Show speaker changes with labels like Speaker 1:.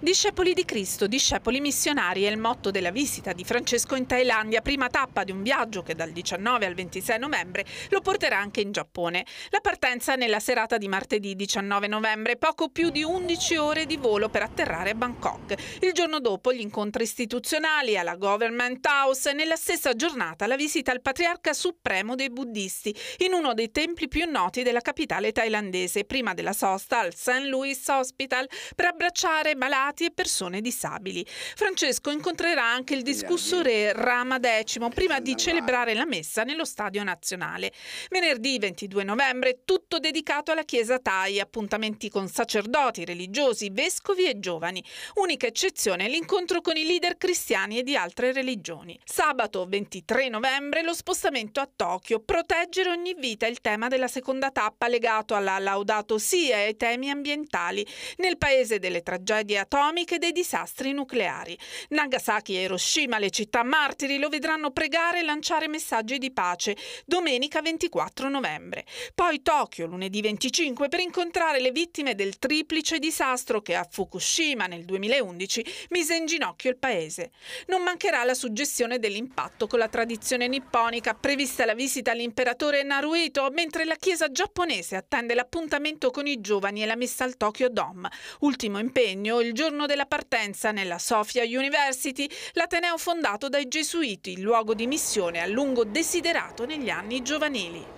Speaker 1: Discepoli di Cristo, discepoli missionari è il motto della visita di Francesco in Thailandia, prima tappa di un viaggio che dal 19 al 26 novembre lo porterà anche in Giappone. La partenza nella serata di martedì 19 novembre, poco più di 11 ore di volo per atterrare a Bangkok. Il giorno dopo gli incontri istituzionali alla Government House e nella stessa giornata la visita al patriarca supremo dei buddisti in uno dei templi più noti della capitale thailandese, prima della sosta al St. Louis Hospital per abbracciare malati immigrati e persone disabili. Francesco incontrerà anche il discusso re Rama X prima di celebrare la messa nello Stadio Nazionale. Venerdì 22 novembre tutto dedicato alla Chiesa Thai, appuntamenti con sacerdoti, religiosi, vescovi e giovani. Unica eccezione l'incontro con i leader cristiani e di altre religioni. Sabato 23 novembre lo spostamento a Tokyo, proteggere ogni vita è il tema della seconda tappa legato alla Laudato sia ai temi ambientali. Nel paese delle tragedie a Tokyo atomiche dei disastri nucleari. Nagasaki e Hiroshima, le città martiri, lo vedranno pregare e lanciare messaggi di pace domenica 24 novembre. Poi Tokyo lunedì 25 per incontrare le vittime del triplice disastro che a Fukushima nel 2011 mise in ginocchio il paese. Non mancherà la suggestione dell'impatto con la tradizione nipponica, prevista la visita all'imperatore Naruhito, mentre la chiesa giapponese attende l'appuntamento con i giovani e la messa al Tokyo Dome. Ultimo impegno il giorno giorno della partenza nella Sofia University, l'ateneo fondato dai Gesuiti, luogo di missione a lungo desiderato negli anni giovanili.